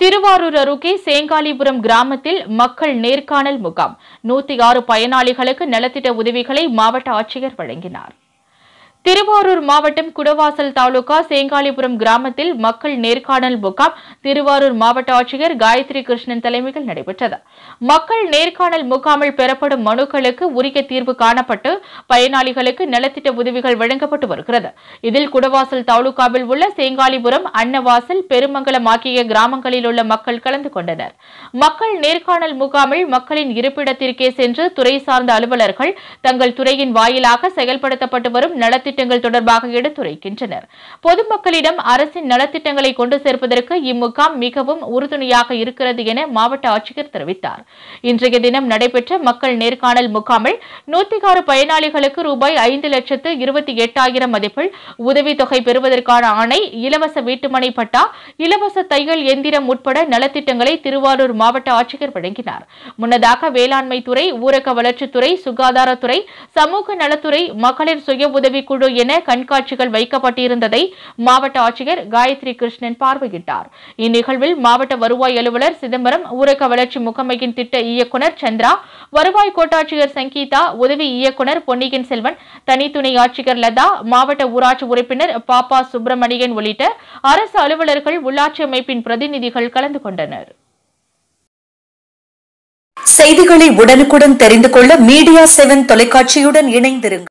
திருவாரூர் அருகே சேங்காலிபுரம் கிராமத்தில் மக்கள் நேர்காணல் முகாம் நூத்தி ஆறு பயனாளிகளுக்கு நலத்திட்ட உதவிகளை மாவட்ட ஆட்சியர் வழங்கினார் திருவாரூர் மாவட்டம் குடவாசல் தாலுகா சேங்காலிபுரம் கிராமத்தில் மக்கள் நேர்காணல் முகாம் திருவாரூர் மாவட்ட ஆட்சியர் காயத்ரி கிருஷ்ணன் தலைமையில் நடைபெற்றது மக்கள் நேர்காணல் முகாமில் பெறப்படும் மனுக்களுக்கு உரிய தீர்வு காணப்பட்டு பயனாளிகளுக்கு நலத்திட்ட உதவிகள் வழங்கப்பட்டு வருகிறது இதில் குடவாசல் தாலுகாவில் உள்ள சேங்காலிபுரம் அன்னவாசல் பெருமங்கலம் ஆகிய கிராமங்களில் உள்ள மக்கள் கலந்து கொண்டனர் மக்கள் நேர்காணல் முகாமில் மக்களின் இருப்பிடத்திற்கே சென்று துறை சார்ந்த அலுவலர்கள் தங்கள் துறையின் வாயிலாக செயல்படுத்தப்பட்டு வரும் நலத்திட்ட நலத்திட்டங்கள் தொடர்பாக எடுத்துரைக்கின்றனர் பொதுமக்களிடம் அரசின் நலத்திட்டங்களை கொண்டு சேர்ப்பதற்கு இம்முகாம் மிகவும் உறுதுணையாக இருக்கிறது என மாவட்ட ஆட்சியர் தெரிவித்தார் இன்றைய தினம் நடைபெற்ற மக்கள் நேர்காணல் முகாமில் நூற்றி பயனாளிகளுக்கு ரூபாய் ஐந்து லட்சத்து இருபத்தி எட்டாயிரம் மதிப்பில் உதவித்தொகை பெறுவதற்கான ஆணை இலவச வீட்டுமனை பட்டா இலவச தையல் எந்திரம் உட்பட நலத்திட்டங்களை திருவாரூர் மாவட்ட ஆட்சியர் வழங்கினார் முன்னதாக வேளாண்மை துறை ஊரக வளர்ச்சித்துறை சுகாதாரத்துறை சமூக நலத்துறை மகளிர் சுய உதவிக்குழு குழு என கண்காட்சிகள் வைக்கப்பட்டிருந்ததை மாவட்ட ஆட்சியர் காயத்ரி கிருஷ்ணன் பார்வையிட்டார் இந்நிகழ்வில் மாவட்ட வருவாய் அலுவலர் சிதம்பரம் ஊரக வளர்ச்சி முகமையின் திட்ட இயக்குநர் சந்திரா வருவாய் கோட்டாட்சியர் சங்கீதா உதவி இயக்குநர் பொன்னியின் செல்வன் தனித்துணை ஆட்சியர் லதா மாவட்ட ஊராட்சி உறுப்பினர் பாப்பா சுப்பிரமணியன் உள்ளிட்ட அரசு அலுவலர்கள் உள்ளாட்சி அமைப்பின் பிரதிநிதிகள் கலந்து கொண்டனர் செய்திகளை உடனுக்குடன் தெரிந்து கொள்ள மீடியா செவன் தொலைக்காட்சியுடன் இணைந்திருங்கள்